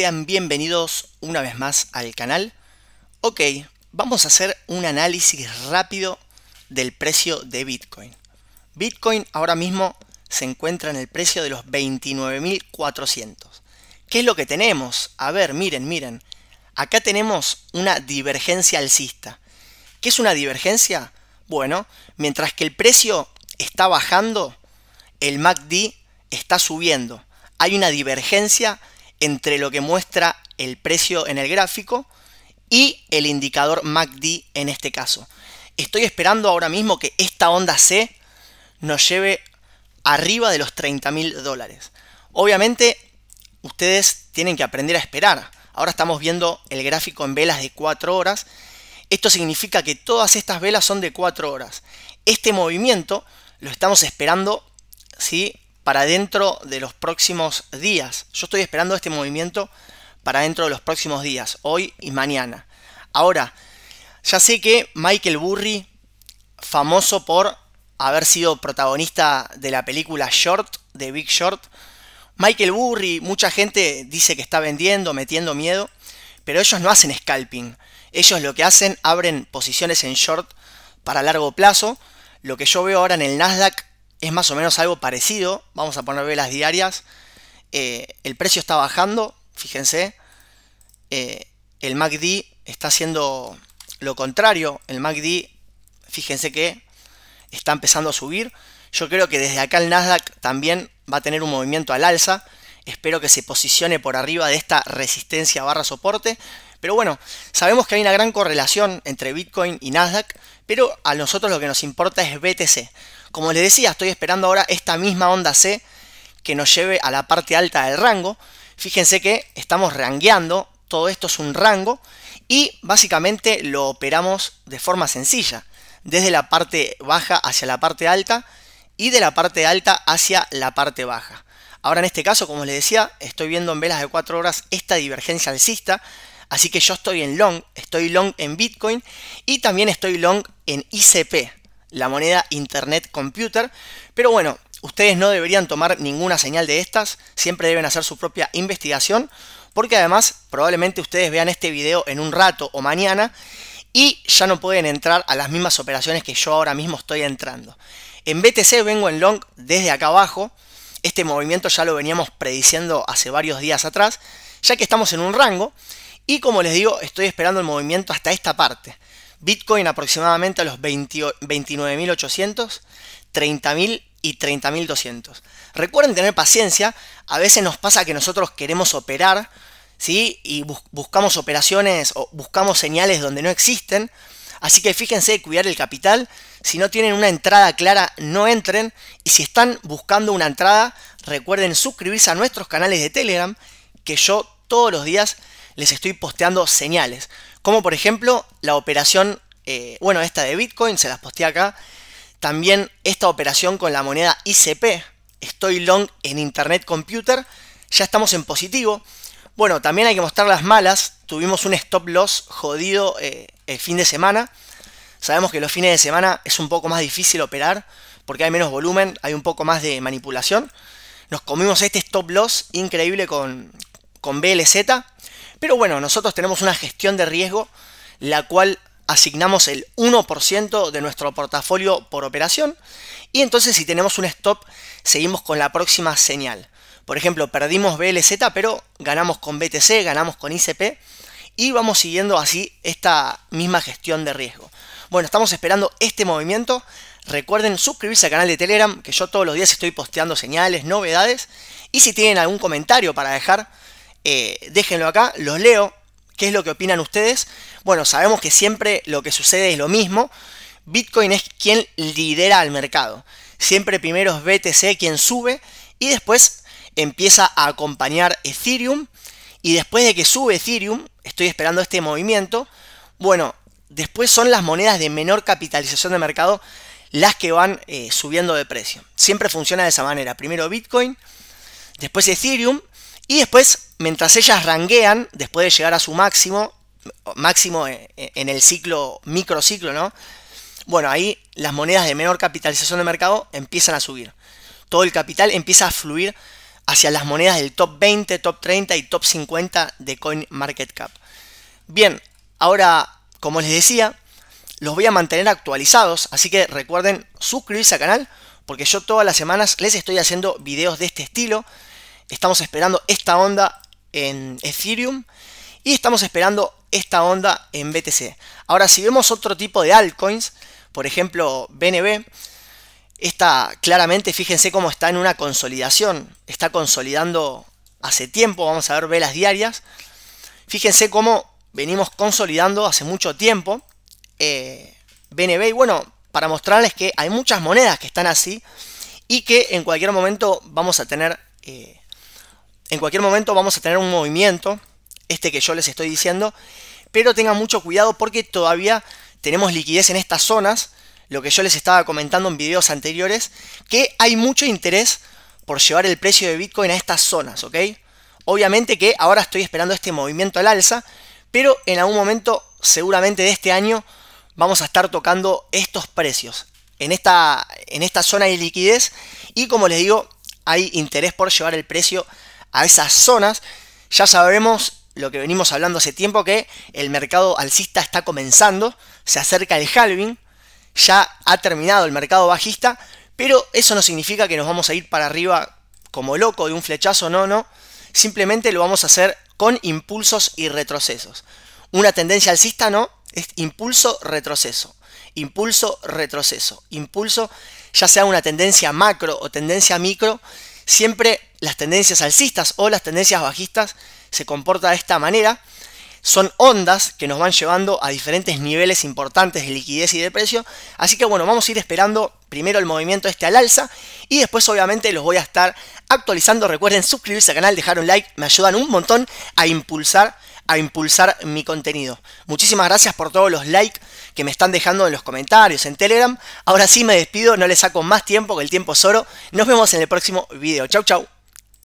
Sean bienvenidos una vez más al canal. Ok, vamos a hacer un análisis rápido del precio de Bitcoin. Bitcoin ahora mismo se encuentra en el precio de los 29.400. ¿Qué es lo que tenemos? A ver, miren, miren. Acá tenemos una divergencia alcista. ¿Qué es una divergencia? Bueno, mientras que el precio está bajando, el MACD está subiendo. Hay una divergencia entre lo que muestra el precio en el gráfico y el indicador MACD en este caso. Estoy esperando ahora mismo que esta onda C nos lleve arriba de los 30 mil dólares. Obviamente ustedes tienen que aprender a esperar. Ahora estamos viendo el gráfico en velas de 4 horas. Esto significa que todas estas velas son de 4 horas. Este movimiento lo estamos esperando ¿sí? para dentro de los próximos días. Yo estoy esperando este movimiento para dentro de los próximos días, hoy y mañana. Ahora, ya sé que Michael Burry, famoso por haber sido protagonista de la película Short, de Big Short, Michael Burry, mucha gente dice que está vendiendo, metiendo miedo, pero ellos no hacen scalping. Ellos lo que hacen, abren posiciones en short para largo plazo. Lo que yo veo ahora en el Nasdaq es más o menos algo parecido. Vamos a poner velas diarias. Eh, el precio está bajando, fíjense. Eh, el MACD está haciendo lo contrario. El MACD, fíjense que está empezando a subir. Yo creo que desde acá el Nasdaq también va a tener un movimiento al alza. Espero que se posicione por arriba de esta resistencia barra soporte. Pero bueno, sabemos que hay una gran correlación entre Bitcoin y Nasdaq, pero a nosotros lo que nos importa es BTC. Como les decía, estoy esperando ahora esta misma onda C que nos lleve a la parte alta del rango. Fíjense que estamos rangueando, todo esto es un rango y básicamente lo operamos de forma sencilla, desde la parte baja hacia la parte alta y de la parte alta hacia la parte baja. Ahora en este caso, como les decía, estoy viendo en velas de 4 horas esta divergencia alcista, así que yo estoy en long, estoy long en Bitcoin y también estoy long en ICP, la moneda Internet Computer. Pero bueno, ustedes no deberían tomar ninguna señal de estas, siempre deben hacer su propia investigación, porque además probablemente ustedes vean este video en un rato o mañana y ya no pueden entrar a las mismas operaciones que yo ahora mismo estoy entrando. En BTC vengo en long desde acá abajo, este movimiento ya lo veníamos prediciendo hace varios días atrás, ya que estamos en un rango y como les digo, estoy esperando el movimiento hasta esta parte. Bitcoin aproximadamente a los 29.800, 30.000 y 30.200. Recuerden tener paciencia, a veces nos pasa que nosotros queremos operar, ¿sí? Y buscamos operaciones o buscamos señales donde no existen. Así que fíjense, cuidar el capital. Si no tienen una entrada clara, no entren. Y si están buscando una entrada, recuerden suscribirse a nuestros canales de Telegram, que yo todos los días les estoy posteando señales. Como por ejemplo la operación, eh, bueno, esta de Bitcoin, se las posté acá. También esta operación con la moneda ICP, estoy long en Internet Computer, ya estamos en positivo. Bueno, también hay que mostrar las malas, tuvimos un stop loss jodido eh, el fin de semana. Sabemos que los fines de semana es un poco más difícil operar porque hay menos volumen, hay un poco más de manipulación. Nos comimos este stop loss increíble con, con BLZ. Pero bueno, nosotros tenemos una gestión de riesgo, la cual asignamos el 1% de nuestro portafolio por operación. Y entonces si tenemos un stop, seguimos con la próxima señal. Por ejemplo, perdimos BLZ, pero ganamos con BTC, ganamos con ICP. Y vamos siguiendo así esta misma gestión de riesgo. Bueno, estamos esperando este movimiento. Recuerden suscribirse al canal de Telegram, que yo todos los días estoy posteando señales, novedades. Y si tienen algún comentario para dejar, eh, déjenlo acá, los leo. ¿Qué es lo que opinan ustedes? Bueno, sabemos que siempre lo que sucede es lo mismo. Bitcoin es quien lidera al mercado. Siempre primero es BTC quien sube y después empieza a acompañar Ethereum. Y después de que sube Ethereum, estoy esperando este movimiento. Bueno, después son las monedas de menor capitalización de mercado las que van eh, subiendo de precio. Siempre funciona de esa manera. Primero Bitcoin, después Ethereum y después, mientras ellas ranguean, después de llegar a su máximo, máximo en el ciclo, microciclo, ¿no? Bueno, ahí las monedas de menor capitalización de mercado empiezan a subir. Todo el capital empieza a fluir hacia las monedas del top 20, top 30 y top 50 de CoinMarketCap. Bien, ahora, como les decía, los voy a mantener actualizados, así que recuerden suscribirse al canal, porque yo todas las semanas les estoy haciendo videos de este estilo. Estamos esperando esta onda en Ethereum y estamos esperando esta onda en BTC. Ahora, si vemos otro tipo de altcoins, por ejemplo BNB, está claramente, fíjense cómo está en una consolidación. Está consolidando hace tiempo, vamos a ver velas diarias. Fíjense cómo venimos consolidando hace mucho tiempo. BNB, eh, y bueno, para mostrarles que hay muchas monedas que están así y que en cualquier momento vamos a tener eh, en cualquier momento vamos a tener un movimiento, este que yo les estoy diciendo, pero tengan mucho cuidado porque todavía tenemos liquidez en estas zonas, lo que yo les estaba comentando en videos anteriores, que hay mucho interés por llevar el precio de Bitcoin a estas zonas, ¿ok? Obviamente que ahora estoy esperando este movimiento al alza, pero en algún momento, seguramente de este año, vamos a estar tocando estos precios. En esta, en esta zona de liquidez y como les digo, hay interés por llevar el precio a esas zonas, ya sabemos lo que venimos hablando hace tiempo, que el mercado alcista está comenzando, se acerca el halving, ya ha terminado el mercado bajista, pero eso no significa que nos vamos a ir para arriba como loco de un flechazo, no, no. Simplemente lo vamos a hacer con impulsos y retrocesos. Una tendencia alcista no, es impulso, retroceso. Impulso, retroceso. Impulso, ya sea una tendencia macro o tendencia micro, siempre las tendencias alcistas o las tendencias bajistas se comporta de esta manera. Son ondas que nos van llevando a diferentes niveles importantes de liquidez y de precio. Así que bueno, vamos a ir esperando primero el movimiento este al alza y después obviamente los voy a estar actualizando. Recuerden suscribirse al canal, dejar un like, me ayudan un montón a impulsar a impulsar mi contenido. Muchísimas gracias por todos los likes que me están dejando en los comentarios, en Telegram. Ahora sí me despido, no les saco más tiempo que el tiempo es oro. Nos vemos en el próximo video. Chau chau.